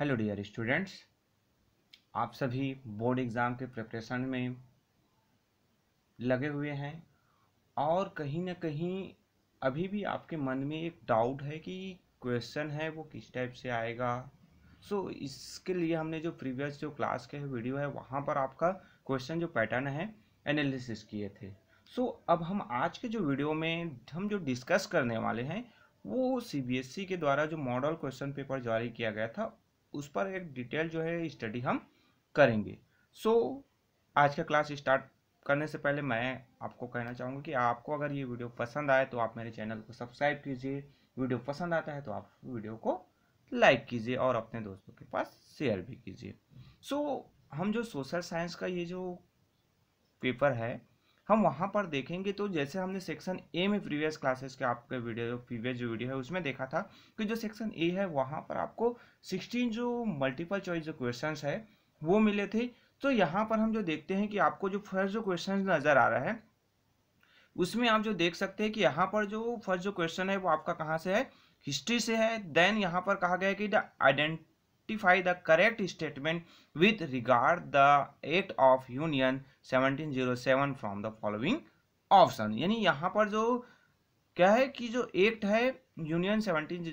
hello dear students आप सभी board exam के प्रिपरेशन में लगे हुए हैं और कहीं ना कहीं अभी भी आपके मन में एक डाउट है कि क्वेश्चन है वो किस टाइप से आएगा सो so, इसके लिए हमने जो प्रीवियस जो क्लास के वीडियो है वहाँ पर आपका क्वेश्चन जो पैटर्न है एनालिसिस किए थे सो so, अब हम आज के जो वीडियो में हम जो डिस्कस करने वाले हैं वो सी e के द्वारा जो मॉडल क्वेश्चन पेपर जारी किया गया था उस पर एक डिटेल जो है स्टडी हम करेंगे सो so, आज का क्लास स्टार्ट करने से पहले मैं आपको कहना चाहूँगा कि आपको अगर ये वीडियो पसंद आए तो आप मेरे चैनल को सब्सक्राइब कीजिए वीडियो पसंद आता है तो आप वीडियो को लाइक कीजिए और अपने दोस्तों के पास शेयर भी कीजिए सो so, हम जो सोशल साइंस का ये जो पेपर है हम वहाँ पर देखेंगे तो जैसे हमने सेक्शन ए में प्रीवियस क्लासेस के आपके वीडियो जो प्रीवियस जो वीडियो है उसमें देखा था कि जो सेक्शन ए है वहाँ पर आपको सिक्सटीन जो मल्टीपल चॉइस जो क्वेश्चन है वो मिले थे तो यहाँ पर हम जो देखते हैं कि आपको जो फर्स्ट जो क्वेश्चन नज़र आ रहा है उसमें आप जो देख सकते हैं कि यहाँ पर जो फर्स्ट जो क्वेश्चन है वो आपका कहाँ से है हिस्ट्री से है देन यहाँ पर कहा गया है कि the identify rectify the correct statement with regard the act of union 1707 from the following option यानी यहाँ पर जो क्या है कि जो एक्ट है यूनियन सेवनटीन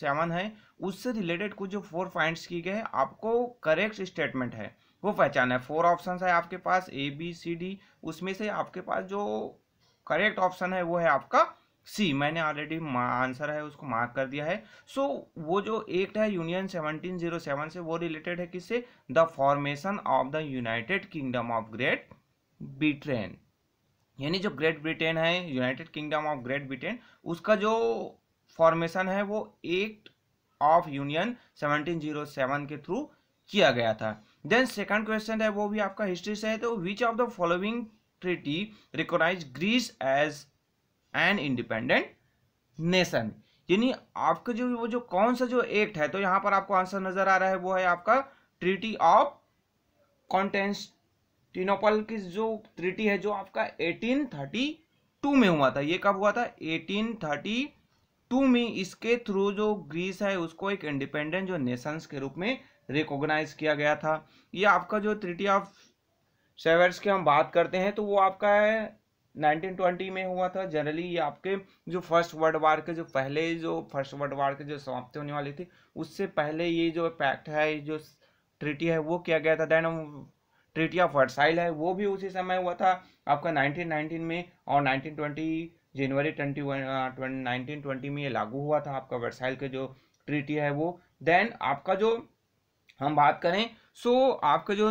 सेवन है उससे रिलेटेड कुछ जो फोर पॉइंट्स किए गए हैं आपको करेक्ट स्टेटमेंट है वो पहचाना है फोर ऑप्शंस है आपके पास ए बी सी डी उसमें से आपके पास जो करेक्ट ऑप्शन है वो है आपका सी मैंने ऑलरेडी आंसर है उसको मार्क कर दिया है सो so, वो जो एक्ट है यूनियन 1707 से वो रिलेटेड है किससे the formation of the United Kingdom of Great Britain यानी जो ग्रेट ब्रिटेन है United Kingdom of Great Britain उसका जो फॉर्मेशन है वो एक्ट ऑफ यूनियन 1707 के थ्रू किया गया था देन सेकंड क्वेश्चन है वो भी आपका हिस्ट्री से है तो which of the following treaty recognise Greece as an independent nation यानी आपका जो वो जो कौन सा जो एक्ट है तो यहाँ पर आपको आंसर नजर आ रहा है वो है आपका ट्रीटी ऑफ कॉन्टेंटिनोपल की जो ट्रीटी है जो आपका 1832 में हुआ था ये कब हुआ था 1832 में इसके थ्रू जो ग्रीस है उसको एक इंडिपेंडेंट जो नेशंस के रूप में रिकॉग्नाइज किया गया था ये आपका जो ट्रिटी ऑफ सेवर्स की हम बात करते हैं तो वो आपका है 1920 में हुआ था जनरली ये आपके जो फर्स्ट वर्ल्ड वार के जो पहले जो फर्स्ट वर्ल्ड वार के जो समाप्ति होने वाली थी उससे पहले ये जो पैक्ट है जो ट्रीटी है वो किया गया था देन ट्रीटी ऑफ वर्साइल है वो भी उसी समय हुआ था आपका 1919 में और 1920 जनवरी 21 1920 में ये लागू हुआ था आपका वर्साइल के जो ट्रीटी है वो देन आपका जो हम बात करें सो so, आपका जो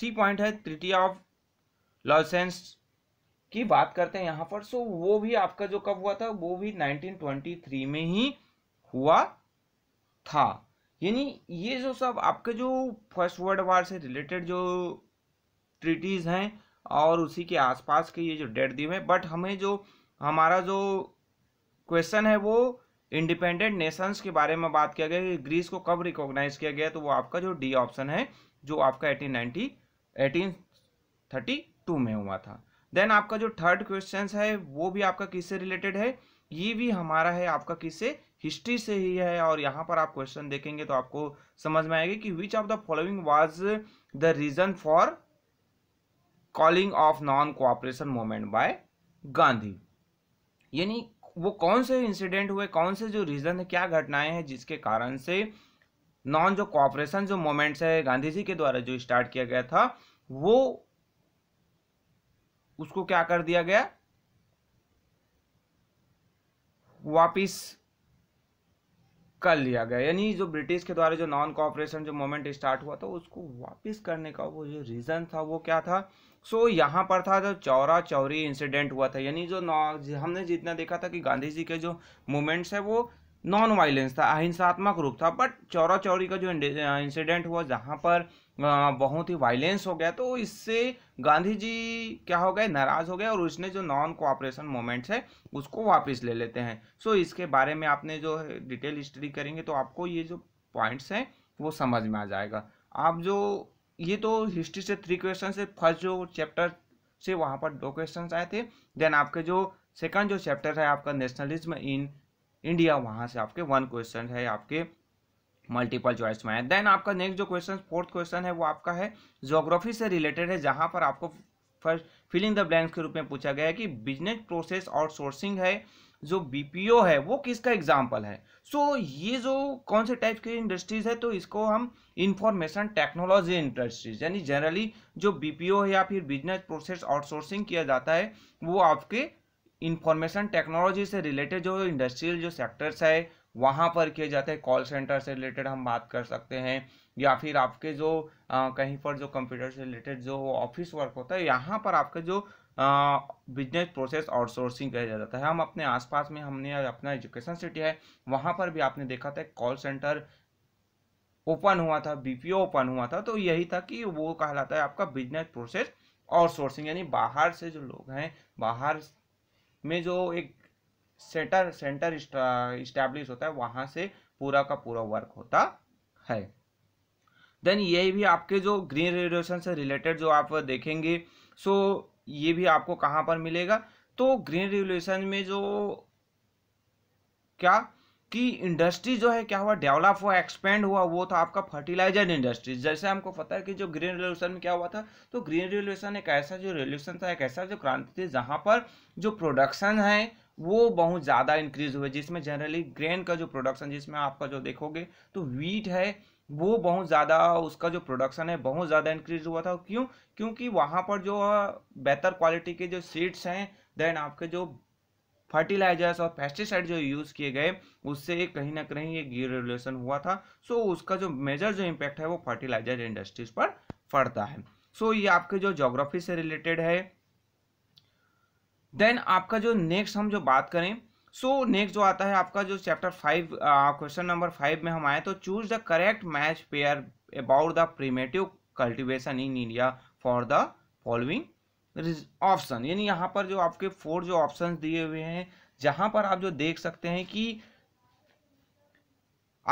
सी पॉइंट है ट्रीटी ऑफ लॉसेंस की बात करते हैं यहाँ पर सो वो भी आपका जो कब हुआ था वो भी 1923 में ही हुआ था यानी ये जो सब आपके जो फर्स्ट वर्ल्ड वार से रिलेटेड जो ट्रिटीज़ हैं और उसी के आसपास के ये जो डेट दिए हुए बट हमें जो हमारा जो क्वेश्चन है वो इंडिपेंडेंट नेशंस के बारे में बात किया गया कि ग्रीस को कब रिकॉग्नाइज किया गया तो वो आपका जो डी ऑप्शन है जो आपका eighteen ninety eighteen thirty two में हुआ था देन आपका जो थर्ड क्वेश्चन है वो भी आपका किससे रिलेटेड है ये भी हमारा है आपका किससे हिस्ट्री से ही है और यहाँ पर आप क्वेश्चन देखेंगे तो आपको समझ में आएगी कि which of the following was the reason for calling off non cooperation movement by Gandhi यानी वो कौन से इंसिडेंट हुए कौन से जो रीज़न है क्या घटनाएं हैं जिसके कारण से नॉन जो कॉपरेशन जो मोमेंट्स है गांधी जी के द्वारा जो स्टार्ट किया गया था वो उसको क्या कर दिया गया वापिस कर लिया गया यानी जो ब्रिटिश के द्वारा जो नॉन कॉपरेशन जो मोमेंट स्टार्ट हुआ था उसको वापस करने का वो जो रीज़न था वो क्या था सो so, यहाँ पर था जो चौरा चौरी इंसिडेंट हुआ था यानी जो हमने जितना देखा था कि गांधी जी के जो मूवमेंट्स है वो नॉन वायलेंस था अहिंसात्मक रूप था बट चौरा चौरी का जो इंसिडेंट हुआ जहाँ पर बहुत ही वायलेंस हो गया तो इससे गांधी जी क्या हो गए नाराज़ हो गए और उसने जो नॉन कोऑपरेशन मोमेंट्स है उसको वापस ले लेते हैं सो so, इसके बारे में आपने जो डिटेल हिस्ट्री करेंगे तो आपको ये जो पॉइंट्स हैं वो समझ में आ जाएगा आप जो ये तो हिस्ट्री से थ्री क्वेश्चन से फर्स्ट जो चैप्टर से वहाँ पर दो क्वेश्चन आए थे देन आपके जो सेकंड जो चैप्टर है आपका नेशनलिज्म इन इंडिया वहाँ से आपके वन क्वेश्चन है आपके मल्टीपल चॉइस में है देन आपका नेक्स्ट जो क्वेश्चन फोर्थ क्वेश्चन है वो आपका है जोग्राफी से रिलेटेड है जहाँ पर आपको फर्स्ट फिलिंग द ब्लैंक्स के रूप में पूछा गया है कि बिजनेस प्रोसेस और सोर्सिंग है जो बी है वो किसका एग्जाम्पल है सो so, ये जो कौन से टाइप की इंडस्ट्रीज है तो इसको हम इंफॉर्मेशन टेक्नोलॉजी इंडस्ट्रीज यानी जनरली जो बी है या फिर बिजनेस प्रोसेस आउटसोर्सिंग किया जाता है वो आपके इंफॉर्मेशन टेक्नोलॉजी से रिलेटेड जो इंडस्ट्रियल जो सेक्टर्स है वहाँ पर किए जाते हैं कॉल सेंटर से रिलेटेड हम बात कर सकते हैं या फिर आपके जो आ, कहीं पर जो कंप्यूटर से रिलेटेड जो ऑफिस वर्क होता है यहाँ पर आपके जो बिजनेस प्रोसेस आउटसोर्सिंग किया जाता है हम अपने आसपास में हमने अपना एजुकेशन सिटी है वहाँ पर भी आपने देखा था कॉल सेंटर ओपन हुआ था बी ओपन हुआ था तो यही था कि वो कहलाता है आपका बिजनेस प्रोसेस आउटसोर्सिंग यानी बाहर से जो लोग हैं बाहर में जो एक सेंटर सेंटर इस्टेब्लिश होता है वहां से पूरा का पूरा वर्क होता है देन ये भी आपके जो ग्रीन रेडिएशन से रिलेटेड जो आप देखेंगे सो ये भी आपको कहाँ पर मिलेगा तो ग्रीन रेवल्यूशन में जो क्या कि इंडस्ट्री जो है क्या हुआ डेवलप हुआ एक्सपेंड हुआ वो था आपका फर्टिलाइजर इंडस्ट्री जैसे हमको पता है कि जो ग्रीन रेवल्यूशन में क्या हुआ था तो ग्रीन रेवल्यूशन एक ऐसा जो रेवल्यूशन था एक ऐसा जो क्रांति थी जहाँ पर जो प्रोडक्शन है वो बहुत ज़्यादा इंक्रीज हुए जिसमें जनरली ग्रेन का जो प्रोडक्शन जिसमें आपका जो देखोगे तो वीट है वो बहुत ज़्यादा उसका जो प्रोडक्शन है बहुत ज़्यादा इंक्रीज हुआ था क्यों क्योंकि वहाँ पर जो बेहतर क्वालिटी के जो सीड्स हैं देन आपके जो फर्टिलाइजर्स और पेस्टिसाइड जो यूज़ किए गए उससे कहीं ना कहीं ये रेवोल्यूशन हुआ था सो उसका जो मेजर जो इम्पैक्ट है वो फर्टिलाइजर इंडस्ट्रीज पर पड़ता है सो ये आपके जो जोग्राफी से रिलेटेड है देन आपका जो नेक्स्ट हम जो बात करें सो so, नेक्स्ट जो आता है आपका जो chapter five question number five में हम आए तो choose the correct match pair about the primitive cultivation in India for the following option यानी यहाँ पर जो आपके फोर जो ऑप्शन दिए हुए हैं जहां पर आप जो देख सकते हैं कि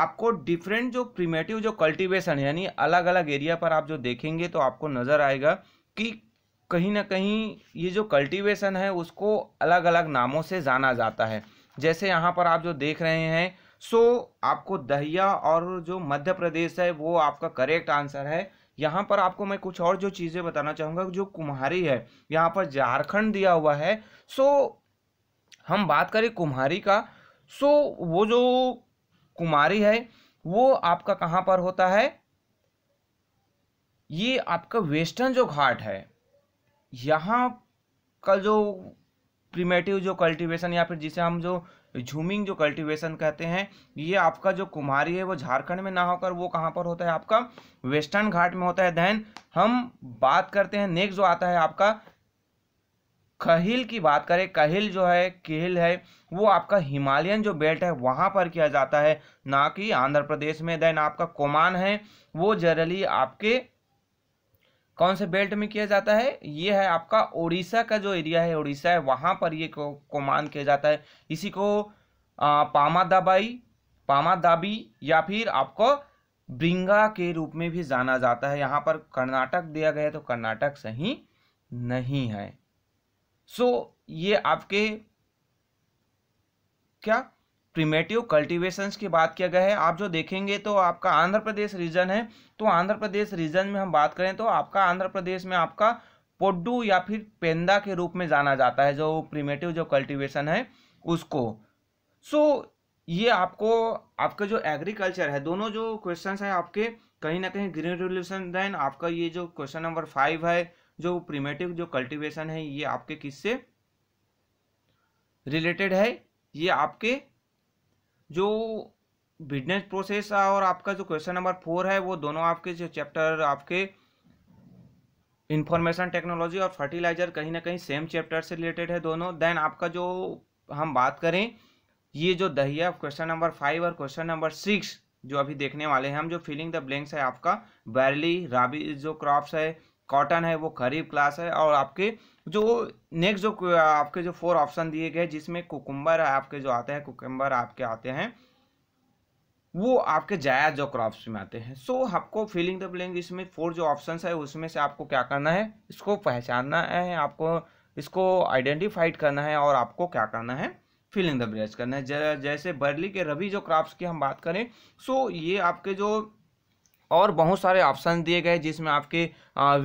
आपको डिफरेंट जो प्रीमेटिव जो कल्टीवेशन यानी अलग अलग एरिया पर आप जो देखेंगे तो आपको नज़र आएगा कि कहीं ना कहीं ये जो कल्टीवेशन है उसको अलग अलग नामों से जाना जाता है जैसे यहाँ पर आप जो देख रहे हैं सो आपको दहिया और जो मध्य प्रदेश है वो आपका करेक्ट आंसर है यहाँ पर आपको मैं कुछ और जो चीज़ें बताना चाहूँगा जो कुम्हारी है यहाँ पर झारखंड दिया हुआ है सो हम बात करें कुम्हारी का सो वो जो कुमारी है वो आपका कहाँ पर होता है ये आपका वेस्टर्न जो घाट है यहाँ का जो प्रीमेटिव जो कल्टीवेशन या फिर जिसे हम जो झूमिंग जो कल्टीवेशन कहते हैं ये आपका जो कुमारी है वो झारखंड में ना होकर वो कहाँ पर होता है आपका वेस्टर्न घाट में होता है देन हम बात करते हैं नेक्स्ट जो आता है आपका कहिल की बात करें कहिल जो है केहिल है वो आपका हिमालयन जो बेल्ट है वहाँ पर किया जाता है ना कि आंध्र प्रदेश में देन आपका कोमान है वो जनरली आपके कौन से बेल्ट में किया जाता है ये है आपका ओडिशा का जो एरिया है उड़ीसा है वहाँ पर ये को, को मान किया जाता है इसी को आ, पामा दबाई पामा दाबी या फिर आपको ब्रिंगा के रूप में भी जाना जाता है यहाँ पर कर्नाटक दिया गया तो कर्नाटक सही नहीं है सो so, ये आपके क्या प्रीमेटिव कल्टिवेशंस की बात किया गया है आप जो देखेंगे तो आपका आंध्र प्रदेश रीजन है तो आंध्र प्रदेश रीजन में हम बात करें तो आपका आंध्र प्रदेश में आपका पोड्डू या फिर पेंदा के रूप में जाना जाता है जो प्रीमेटिव जो कल्टिवेशन है उसको सो so, ये आपको आपका जो एग्रीकल्चर है दोनों जो क्वेश्चंस हैं आपके कहीं ना कहीं ग्रीन रिवोल्यूशन देन आपका ये जो क्वेश्चन नंबर फाइव है जो प्रीमेटिव जो कल्टिवेशन है ये आपके किससे रिलेटेड है ये आपके जो बिजनेस प्रोसेस और आपका जो क्वेश्चन नंबर फोर है वो दोनों आपके जो चैप्टर आपके इंफॉर्मेशन टेक्नोलॉजी और फर्टिलाइजर कहीं ना कहीं सेम चैप्टर से रिलेटेड है दोनों देन आपका जो हम बात करें ये जो दहिया क्वेश्चन नंबर फाइव और क्वेश्चन नंबर सिक्स जो अभी देखने वाले हैं हम जो फिलिंग द ब्लैंक्स है आपका बैरली राबी जो क्रॉप्स है कॉटन है वो खरीफ क्लास है और आपके जो नेक्स्ट जो आपके जो फोर ऑप्शन दिए गए जिसमें कुकुम्बर आपके जो आते हैं कुकुम्बर आपके आते हैं वो आपके जायज जो क्रॉप्स में आते हैं सो so, आपको फीलिंग द ब्लैंक इसमें फोर जो ऑप्शन है उसमें से आपको क्या करना है इसको पहचानना है आपको इसको आइडेंटिफाइड करना है और आपको क्या करना है फीलिंग द ब्लैंक्स करना है जैसे बर्ली के रबी जो क्रॉप्स की हम बात करें सो so, ये आपके जो और बहुत सारे ऑप्शन दिए गए जिसमें आपके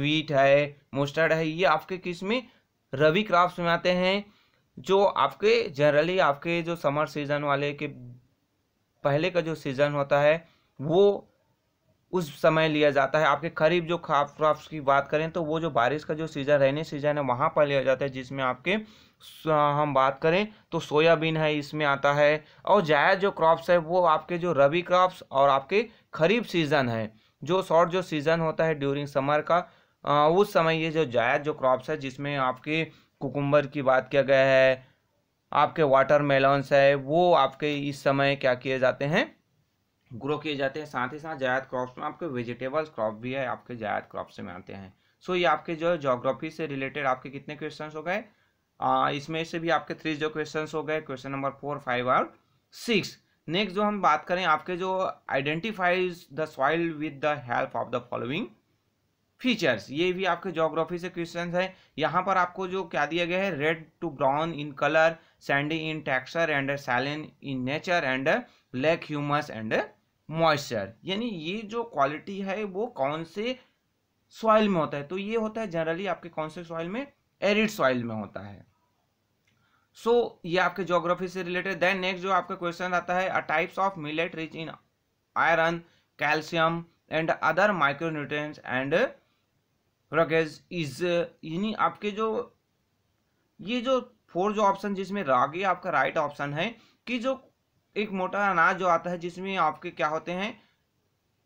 वीट है मोस्टर्ड है ये आपके किस में रवि क्राफ्ट में आते हैं जो आपके जनरली आपके जो समर सीज़न वाले के पहले का जो सीज़न होता है वो उस समय लिया जाता है आपके खरीफ जो खाप क्रॉप्स की बात करें तो वो जो बारिश का जो सीज़न रहने सीज़न है वहाँ पर लिया जाता है जिसमें आपके हम बात करें तो सोयाबीन है इसमें आता है और जायद जो क्रॉप्स है वो आपके जो रबी क्रॉप्स और आपके खरीफ सीज़न है जो शॉर्ट जो सीज़न होता है ड्यूरिंग समर का उस समय ये जो जायद जो क्रॉप्स है जिसमें आपके कुकुम्बर की बात किया गया है आपके वाटर मेलॉन्स है वो आपके इस समय क्या किए जाते हैं ग्रो किए जाते हैं साथ ही साथ जायद क्रॉप्स में आपके वेजिटेबल्स क्रॉप भी है आपके जायद क्रॉप्स में आते हैं सो so, ये आपके जो है जोग्राफी से रिलेटेड आपके कितने क्वेश्चन हो गए इसमें से भी आपके थ्री जो क्वेश्चन हो गए क्वेश्चन नंबर फोर फाइव और सिक्स नेक्स्ट जो हम बात करें आपके जो identifies the soil with the help of the following features ये भी आपके जोग्राफी से क्वेश्चन है यहाँ पर आपको जो क्या दिया गया है red to brown in colour sandy in texture and saline in nature and lack humus and moisture यानी ये जो क्वालिटी है वो कौन से सॉइल में होता है तो ये होता है जनरली आपके कौन से सॉइल में एरिड सॉइल में होता है सो so, ये आपके ज्योग्राफी से रिलेटेड देन नेक्स्ट जो आपका क्वेश्चन आता है types of millet rich in iron calcium and other micronutrients and roughage is यानी आपके जो ये जो फोर जो ऑप्शन जिसमें रागी आपका राइट right ऑप्शन है कि जो एक मोटा अनाज जो आता है जिसमें आपके क्या होते हैं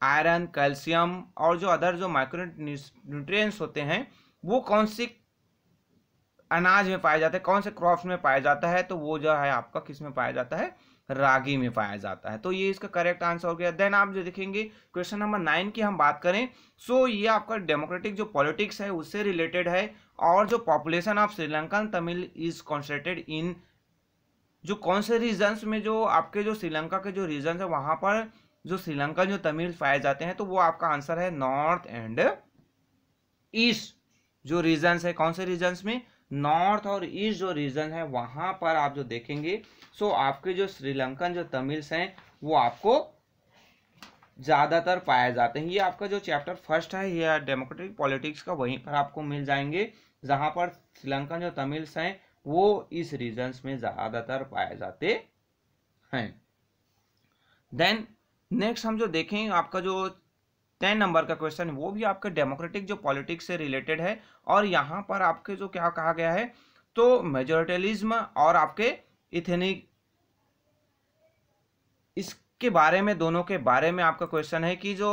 आयरन कैल्शियम और जो अदर जो माइक्रो न्यूट्रिएंट्स होते हैं वो कौन से अनाज में पाया जाता है कौन से क्रॉप्स में पाया जाता है तो वो जो है आपका किस में पाया जाता है रागी में पाया जाता है तो ये इसका करेक्ट आंसर हो गया देन आप जो देखेंगे क्वेश्चन नंबर नाइन की हम बात करें सो so ये आपका डेमोक्रेटिक जो पॉलिटिक्स है उससे रिलेटेड है और जो population of Sri Lankan Tamil is concentrated in जो कौन से रीजन्स में जो आपके जो श्रीलंका के जो रीजन है वहाँ पर जो श्रीलंका जो तमिल पाए जाते हैं तो वो आपका आंसर है नॉर्थ एंड ईस्ट जो रीजन्स है कौन से रीजन्स में नॉर्थ और ईस्ट जो रीजन है वहाँ पर आप जो देखेंगे सो आपके जो श्रीलंकन जो तमिल्स हैं वो आपको ज़्यादातर पाए जाते हैं ये आपका जो चैप्टर फर्स्ट है यह डेमोक्रेटिक पॉलिटिक्स का वहीं पर आपको मिल जाएंगे जहाँ पर श्रीलंकन जो तमिल्स हैं वो इस रीजन्स में ज़्यादातर पाए जाते हैं देन नेक्स्ट हम जो देखें आपका जो टेन नंबर का क्वेश्चन वो भी आपके डेमोक्रेटिक जो पॉलिटिक्स से रिलेटेड है और यहाँ पर आपके जो क्या कहा गया है तो मेजोरिटलिज्म और आपके इथेनिक इसके बारे में दोनों के बारे में आपका क्वेश्चन है कि जो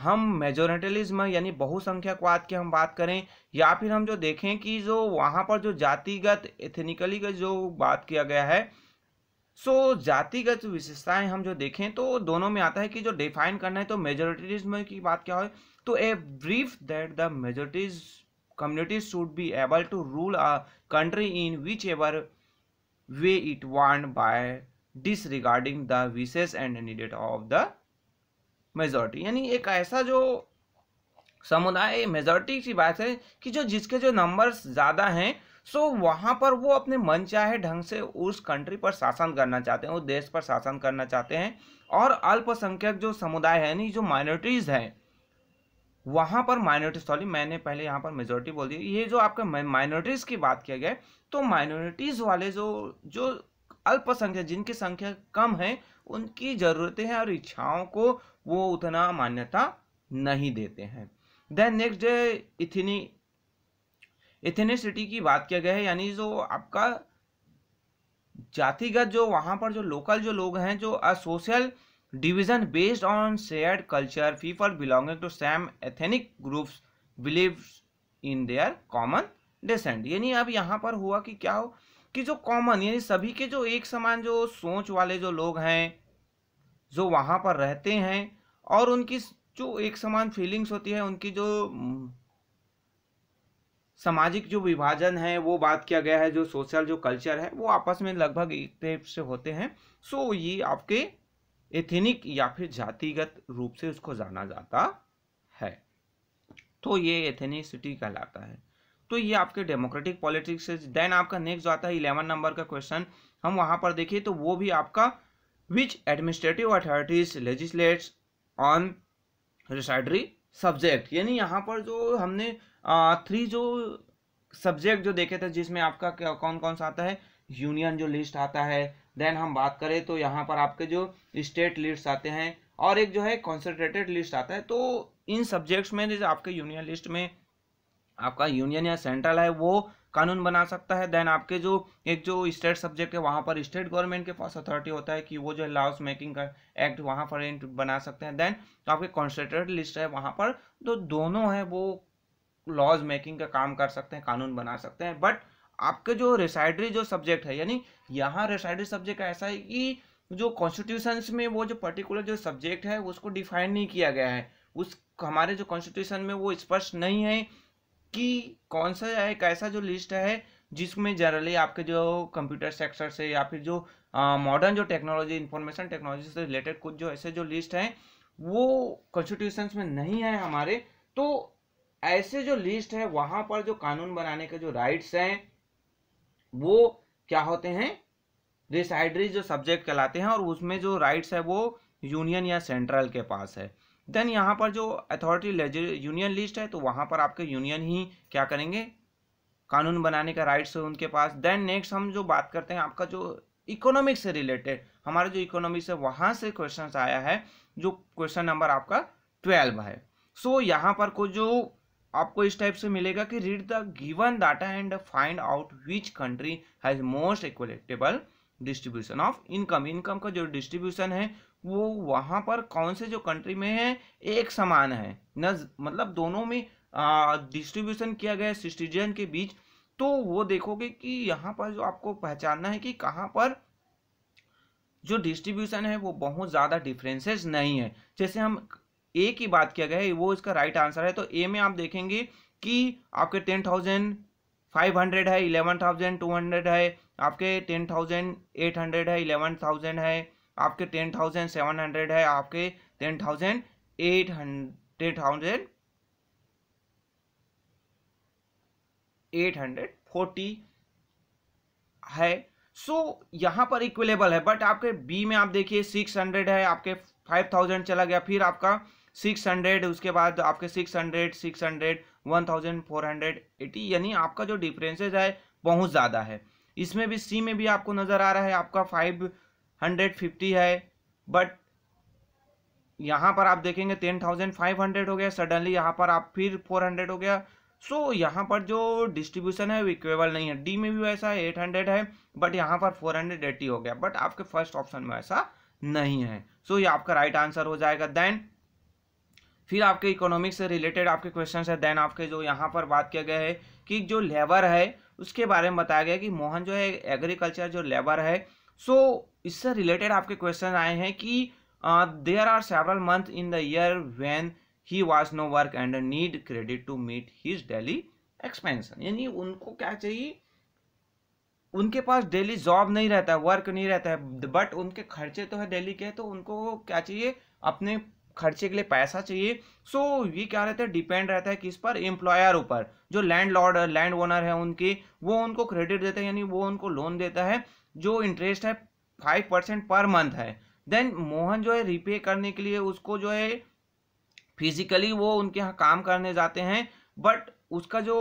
हम मेजोरिटलिज्म यानी बहुसंख्यकवाद की हम बात करें या फिर हम जो देखें कि जो वहाँ पर जो जातिगत एथनिकली का जो बात किया गया है सो जातिगत विशेषताएं हम जो देखें तो दोनों में आता है कि जो डिफाइन करना है तो मेजोरिटलिज्म की बात क्या हो तो a brief that the majorities communities should be able to rule a country in which ever way it want by disregarding the wishes and needed of the majority यानी एक ऐसा जो समुदाय मेजोरिटी की बात है कि जो जिसके जो नंबर्स ज़्यादा हैं सो so, वहाँ पर वो अपने मन चाहे ढंग से उस कंट्री पर शासन करना चाहते हैं उस देश पर शासन करना चाहते हैं और अल्पसंख्यक जो समुदाय है यानी जो माइनॉरिटीज़ हैं वहाँ पर माइनॉरिटी सॉरी मैंने पहले यहाँ पर मेजोरिटी बोल दी ये जो आपके माइनॉरिटीज़ की बात किया गया तो माइनॉरिटीज़ वाले जो जो अल्पसंख्यक जिनकी संख्या कम है उनकी ज़रूरतें हैं और इच्छाओं को वो उतना मान्यता नहीं देते हैं देन नेक्स्ट इथिनी इथेनिसिटी की बात किया गया है यानी जो आपका जातिगत जो वहाँ पर जो लोकल जो लोग हैं जो a social division based on shared culture people belonging to same ethnic groups believes in their common descent यानी अब यहाँ पर हुआ कि क्या हो कि जो कॉमन यानी सभी के जो एक समान जो सोच वाले जो लोग हैं जो वहाँ पर रहते हैं और उनकी जो एक समान फीलिंग्स होती है उनकी जो सामाजिक जो विभाजन है वो बात किया गया है जो सोशल जो कल्चर है वो आपस में लगभग एक टाइप से होते हैं सो ये आपके एथेनिक या फिर जातिगत रूप से उसको जाना जाता है तो ये एथेनिसिटी कहलाता है तो ये आपके डेमोक्रेटिक पॉलिटिक्स है देन आपका नेक्स्ट आता है इलेवन नंबर का क्वेश्चन हम वहाँ पर देखिए तो वो भी आपका which administrative authorities legislates on residuary subject यानी यहाँ पर जो हमने आ, थ्री जो सब्जेक्ट जो देखे थे जिसमें आपका क्या कौन कौन सा आता है यूनियन जो लिस्ट आता है देन हम बात करें तो यहाँ पर आपके जो स्टेट लिस्ट आते हैं और एक जो है कॉन्सेंट्रेटेड लिस्ट आता है तो इन सब्जेक्ट्स में जैसे आपके यूनियन लिस्ट में आपका यूनियन या सेंट्रल है वो कानून बना सकता है देन आपके जो एक जो स्टेट सब्जेक्ट है वहाँ पर स्टेट गवर्नमेंट के पास अथॉरिटी होता है कि वो जो लॉस मेकिंग का एक्ट वहाँ पर बना सकते हैं देन तो आपके कॉन्स्टिट्यूटेड लिस्ट है वहाँ पर तो दोनों है वो लॉज मेकिंग का काम कर सकते हैं कानून बना सकते हैं बट आपके जो रिसाइडरी जो सब्जेक्ट है यानी यहाँ रिसाइडरी सब्जेक्ट ऐसा है कि जो कॉन्स्टिट्यूशंस में वो जो पर्टिकुलर जो सब्जेक्ट है उसको डिफाइन नहीं किया गया है उस हमारे जो कॉन्स्टिट्यूशन में वो स्पष्ट नहीं है कि कौन सा एक ऐसा जो लिस्ट है जिसमें जनरली आपके जो कंप्यूटर सेक्टर से या फिर जो मॉडर्न जो टेक्नोलॉजी इंफॉर्मेशन टेक्नोलॉजी से रिलेटेड कुछ जो ऐसे जो लिस्ट हैं वो कॉन्स्टिट्यूशन में नहीं है हमारे तो ऐसे जो लिस्ट है वहां पर जो कानून बनाने के जो राइट्स हैं वो क्या होते हैं रिसाइडरी जो सब्जेक्ट कहलाते हैं और उसमें जो राइट्स है वो यूनियन या सेंट्रल के पास है देन यहाँ पर जो अथॉरिटी लेजर यूनियन लिस्ट है तो वहाँ पर आपके यूनियन ही क्या करेंगे कानून बनाने का राइट्स है उनके पास देन नेक्स्ट हम जो बात करते हैं आपका जो इकोनॉमिक्स से रिलेटेड हमारा जो इकोनॉमिक्स है वहाँ से क्वेश्चन आया है जो क्वेश्चन नंबर आपका ट्वेल्व है सो so, यहाँ पर को जो आपको इस टाइप से मिलेगा कि read the given data and find out which country has most equitable distribution of income income का जो डिस्ट्रीब्यूशन है वो वहाँ पर कौन से जो कंट्री में है एक समान है न मतलब दोनों में डिस्ट्रीब्यूशन किया गया है सिटीजन के बीच तो वो देखोगे कि यहाँ पर जो आपको पहचानना है कि कहाँ पर जो डिस्ट्रीब्यूशन है वो बहुत ज़्यादा डिफरेंसेस नहीं है जैसे हम ए की बात किया गया है वो इसका राइट आंसर है तो ए में आप देखेंगे कि आपके टेन थाउजेंड फाइव हंड्रेड है इलेवन थाउजेंड टू हंड्रेड है आपके टेन थाउजेंड एट हंड्रेड है इलेवन थाउजेंड है आपके टेन थाउजेंड सेवन हंड्रेड है आपके ten thousand eight hundred thousand eight hundred forty है सो so, यहां पर इक्वेलेबल है बट आपके बी में आप देखिए सिक्स हंड्रेड है आपके फाइव थाउजेंड चला गया फिर आपका सिक्स हंड्रेड उसके बाद आपके six hundred six hundred one thousand four hundred eighty यानी आपका जो डिफरेंसेज है बहुत ज़्यादा है इसमें भी सी में भी आपको नज़र आ रहा है आपका फाइव हंड्रेड फिफ्टी है बट यहाँ पर आप देखेंगे टेन थाउजेंड फाइव हंड्रेड हो गया सडनली यहाँ पर आप फिर फोर हंड्रेड हो गया सो so, यहाँ पर जो डिस्ट्रीब्यूशन है वो इक्वेबल नहीं है डी में भी वैसा है एट हंड्रेड है बट यहाँ पर फोर हंड्रेड एट्टी हो गया बट आपके फर्स्ट ऑप्शन में ऐसा नहीं है सो so, ये आपका राइट right आंसर हो जाएगा देन फिर आपके इकोनॉमिक्स से रिलेटेड आपके क्वेश्चन है देन आपके जो यहाँ पर बात किया गया है कि जो लेबर है उसके बारे में बताया गया कि मोहन जो है एग्रीकल्चर जो लेबर है सो so, इससे रिलेटेड आपके क्वेश्चन आए हैं कि there are several month in the year when he was no work and need credit to meet his daily expansion यानी उनको क्या चाहिए उनके पास डेली जॉब नहीं रहता है वर्क नहीं रहता है बट उनके खर्चे तो है डेली के तो उनको क्या चाहिए अपने खर्चे के लिए पैसा चाहिए सो so, ये क्या रहता है डिपेंड रहता है किस पर एम्प्लॉयर ऊपर जो लैंड लॉर्ड लैंड ओनर है उनके वो उनको क्रेडिट देता है यानी वो उनको लोन देता है जो इंटरेस्ट है फाइव परसेंट पर मंथ है देन मोहन जो है रिपे करने के लिए उसको जो है फिजिकली वो उनके यहाँ काम करने जाते हैं बट उसका जो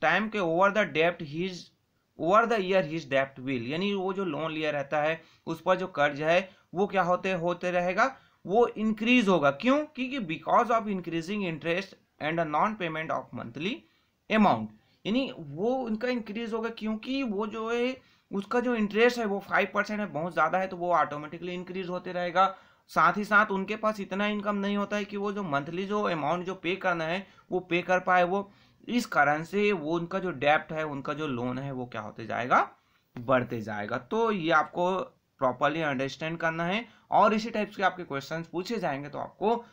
टाइम के over the dept his over the year his dept will यानी वो जो लोन लिया रहता है उस पर जो कर्ज है वो क्या होते होते रहेगा वो इंक्रीज होगा क्यों क्योंकि because of increasing interest and a non payment of monthly amount यानी वो उनका इंक्रीज होगा क्योंकि वो जो है उसका जो इंटरेस्ट है वो फाइव परसेंट है बहुत ज़्यादा है तो वो ऑटोमेटिकली इंक्रीज होते रहेगा साथ ही साथ उनके पास इतना इनकम नहीं होता है कि वो जो मंथली जो अमाउंट जो पे करना है वो पे कर पाए वो इस कारण से वो उनका जो डेप्ट है उनका जो लोन है वो क्या होते जाएगा बढ़ते जाएगा तो ये आपको प्रॉपरली अंडरस्टैंड करना है और इसी टाइप्स के आपके क्वेश्चन पूछे जाएंगे तो आपको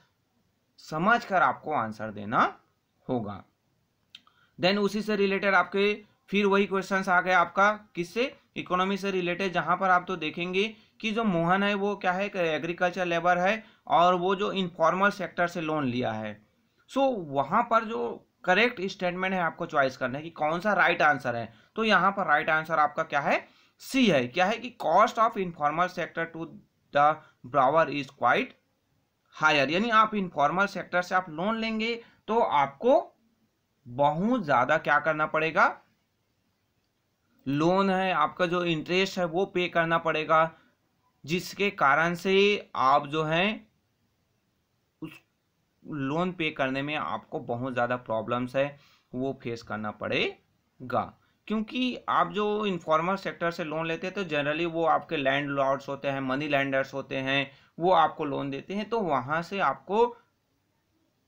समझ कर आपको आंसर देना होगा देन उसी से रिलेटेड आपके फिर वही क्वेश्चन आ गया आपका किससे इकोनॉमी से रिलेटेड जहाँ पर आप तो देखेंगे कि जो मोहन है वो क्या है एग्रीकल्चर लेबर है और वो जो इनफॉर्मल सेक्टर से लोन लिया है सो so, वहाँ पर जो करेक्ट स्टेटमेंट है आपको चॉइस करना है कि कौन सा राइट right आंसर है तो यहाँ पर राइट right आंसर आपका क्या है सी है क्या है कि cost of informal sector to the borrower is quite higher यानी आप इनफॉर्मल सेक्टर से आप लोन लेंगे तो आपको बहुत ज़्यादा क्या करना पड़ेगा लोन है आपका जो इंटरेस्ट है वो पे करना पड़ेगा जिसके कारण से आप जो है उस लोन पे करने में आपको बहुत ज़्यादा प्रॉब्लम्स है वो फेस करना पड़ेगा क्योंकि आप जो इनफॉर्मल सेक्टर से लोन लेते हैं तो जनरली वो आपके लैंड लॉर्ड्स होते हैं मनी लैंडर्स होते हैं वो आपको लोन देते हैं तो वहाँ से आपको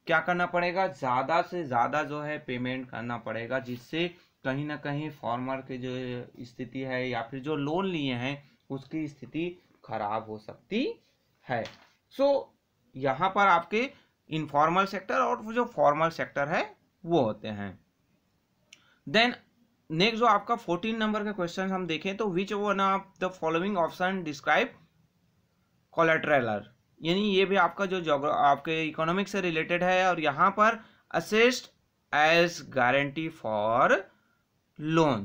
क्या करना पड़ेगा ज़्यादा से ज़्यादा जो है पेमेंट करना पड़ेगा जिससे कहीं ना कहीं फार्मर की जो स्थिति है या फिर जो लोन लिए हैं उसकी स्थिति खराब हो सकती है सो so, यहाँ पर आपके इनफॉर्मल सेक्टर और जो फॉर्मल सेक्टर है वो होते हैं देन नेक्स्ट जो आपका फोर्टीन नंबर का क्वेश्चन हम देखें तो which one of the following option describe collateral यानी ये भी आपका जो आपके इकोनॉमिक से रिलेटेड है और यहाँ पर asset as guarantee for loan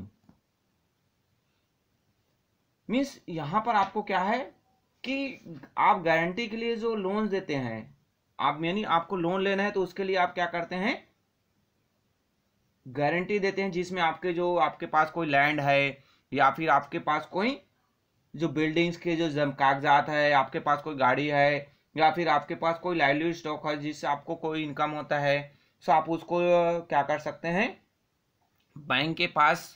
means यहां पर आपको क्या है कि आप गारंटी के लिए जो लोन देते हैं आप यानी आपको लोन लेना है तो उसके लिए आप क्या करते हैं गारंटी देते हैं जिसमें आपके जो आपके पास कोई लैंड है या फिर आपके पास कोई जो बिल्डिंग्स के जो कागजात है आपके पास कोई गाड़ी है या फिर आपके पास कोई लाइवली स्टॉक है जिससे आपको कोई इनकम होता है सो आप उसको क्या कर सकते हैं बैंक के पास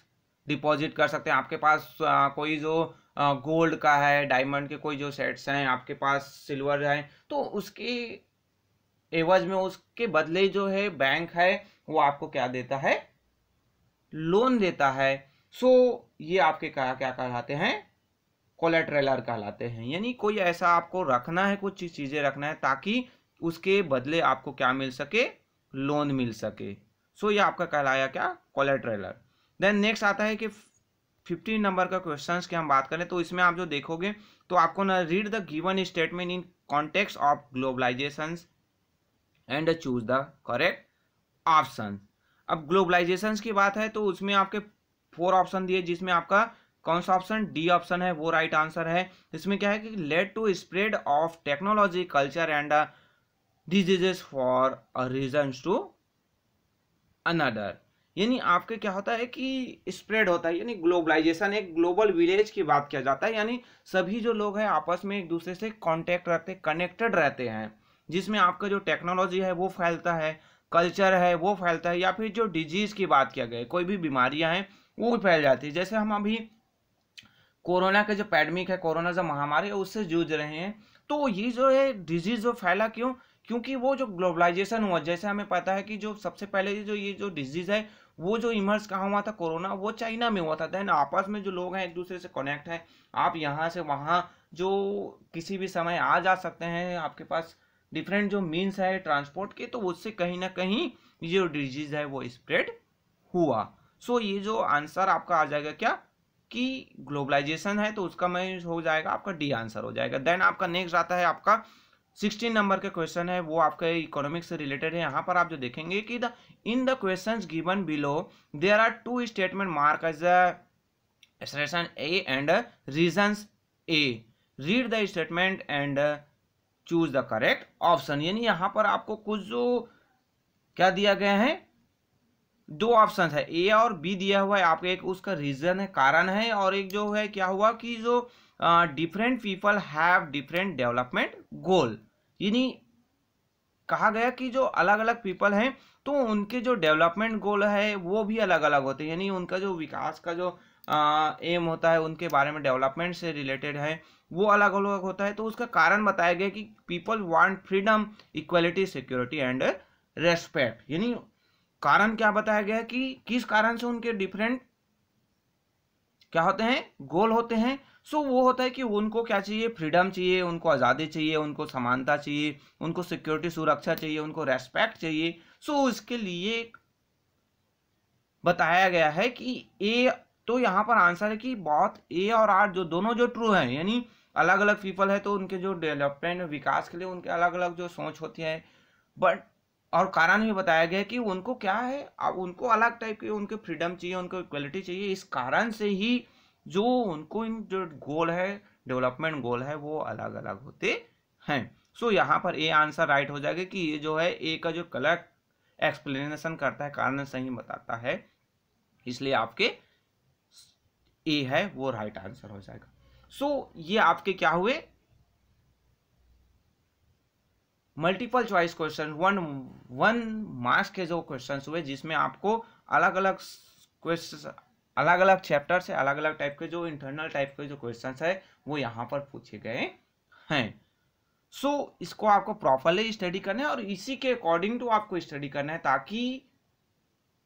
डिपॉजिट कर सकते हैं आपके पास आ, कोई जो गोल्ड का है डायमंड के कोई जो सेट्स हैं आपके पास सिल्वर है तो उसके एवज में उसके बदले जो है बैंक है वो आपको क्या देता है लोन देता है सो so, ये आपके क्या क्या कहलाते हैं कोलेट्रेलर कहलाते हैं यानी कोई ऐसा आपको रखना है कुछ चीज़ें रखना है ताकि उसके बदले आपको क्या मिल सके लोन मिल सके सो so, ये आपका कहलाया क्या कोलेट्रेलर देन नेक्स्ट आता है कि फिफ्टीन नंबर का क्वेश्चन की हम बात करें तो इसमें आप जो देखोगे तो आपको ना read the given statement in context of globalisation and choose the correct option अब ग्लोबलाइजेशन की बात है तो उसमें आपके फोर ऑप्शन दिए जिसमें आपका कौन सा ऑप्शन डी ऑप्शन है वो राइट right आंसर है इसमें क्या है कि led to spread of technology culture and diseases for region to another यानी आपके क्या होता है कि स्प्रेड होता है यानी ग्लोबलाइजेशन एक ग्लोबल विलेज की बात किया जाता है यानी सभी जो लोग हैं आपस में एक दूसरे से कॉन्टेक्ट रहते कनेक्टेड रहते हैं जिसमें आपका जो टेक्नोलॉजी है वो फैलता है कल्चर है वो फैलता है या फिर जो डिजीज़ की बात किया गया कोई भी बीमारियां हैं वो फैल जाती है जैसे हम अभी कोरोना का जो पैडमिक है कोरोना जो महामारी है उससे जूझ रहे हैं तो ये जो है डिजीज़ जो फैला क्यों क्योंकि वो जो ग्लोबलाइजेशन हुआ जैसे हमें पता है कि जो सबसे पहले जो ये जो डिजीज़ है वो जो इमर्स कहाँ हुआ था कोरोना वो चाइना में हुआ था देन आपस में जो लोग हैं एक दूसरे से कनेक्ट हैं आप यहाँ से वहाँ जो किसी भी समय आ जा सकते हैं आपके पास डिफरेंट जो मीन्स है ट्रांसपोर्ट के तो उससे कहीं ना कहीं ये जो डिजीज़ है वो स्प्रेड हुआ सो so, ये जो आंसर आपका आ जाएगा क्या कि ग्लोबलाइजेशन है तो उसका मैं हो जाएगा आपका डी आंसर हो जाएगा देन आपका नेक्स्ट आता है आपका सिक्सटीन नंबर का क्वेश्चन है वो आपका इकोनॉमिक्स से रिलेटेड है यहाँ पर आप जो देखेंगे कि the in the question given below there are two statement mark as expression A and reason A read the statement and choose the correct option यानी यहाँ पर आपको कुछ जो क्या दिया गया है दो ऑप्शन है ए और बी दिया हुआ है आपके एक उसका रीजन है कारण है और एक जो है क्या हुआ कि जो different people have different development goal यानी कहा गया कि जो अलग अलग पीपल हैं तो उनके जो डेवलपमेंट गोल है वो भी अलग अलग होते हैं यानी उनका जो विकास का जो एम uh, होता है उनके बारे में डेवलपमेंट से रिलेटेड है वो अलग अलग होता है तो उसका कारण बताया गया कि people want freedom equality security and respect यानी कारण क्या बताया गया कि किस कारण से उनके डिफरेंट क्या होते हैं गोल होते हैं सो so, वो होता है कि उनको क्या चाहिए फ्रीडम चाहिए उनको आज़ादी चाहिए उनको समानता चाहिए उनको सिक्योरिटी सुरक्षा चाहिए उनको रेस्पेक्ट चाहिए सो so, इसके लिए बताया गया है कि ए तो यहाँ पर आंसर है कि बहुत ए और आर जो दोनों जो ट्रू हैं यानी अलग अलग पीपल है तो उनके जो डेवलपमेंट विकास के लिए उनके अलग अलग जो सोच होती है बट और कारण भी बताया गया कि उनको क्या है अब उनको अलग टाइप के उनके फ्रीडम चाहिए उनको इक्वलिटी चाहिए इस कारण से ही जो उनको इन जो गोल है डेवलपमेंट गोल है वो अलग अलग होते हैं सो so, यहाँ पर ए आंसर राइट हो जाएगा कि ये जो है ए का जो कलर एक्सप्लेनेशन करता है कारण सही बताता है इसलिए आपके ए है वो राइट आंसर हो जाएगा सो so, ये आपके क्या हुए multiple choice question one one marks के जो क्वेश्चन हुए जिसमें आपको अलग अलग क्वेश्चन अलग अलग चैप्टर से अलग अलग टाइप के जो इंटरनल टाइप के जो क्वेश्चन है वो यहाँ पर पूछे गए हैं सो so, इसको आपको प्रॉपरली स्टडी करना है और इसी के अकॉर्डिंग टू आपको स्टडी करना है ताकि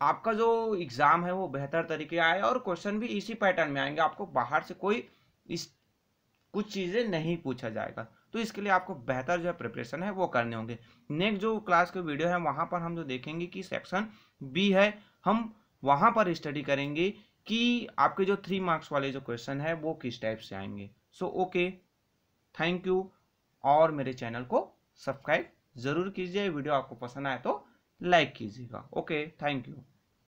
आपका जो एग्ज़ाम है वो बेहतर तरीके आए और क्वेश्चन भी इसी पैटर्न में आएंगे आपको बाहर से कोई इस कुछ चीज़ें नहीं पूछा जाएगा तो इसके लिए आपको बेहतर जो है प्रिपरेशन है वो करने होंगे नेक्स्ट जो क्लास के वीडियो है वहाँ पर हम जो देखेंगे कि सेक्शन बी है हम वहाँ पर स्टडी करेंगे कि आपके जो थ्री मार्क्स वाले जो क्वेश्चन है वो किस टाइप से आएंगे सो ओके थैंक यू और मेरे चैनल को सब्सक्राइब जरूर कीजिए वीडियो आपको पसंद आए तो लाइक कीजिएगा ओके थैंक यू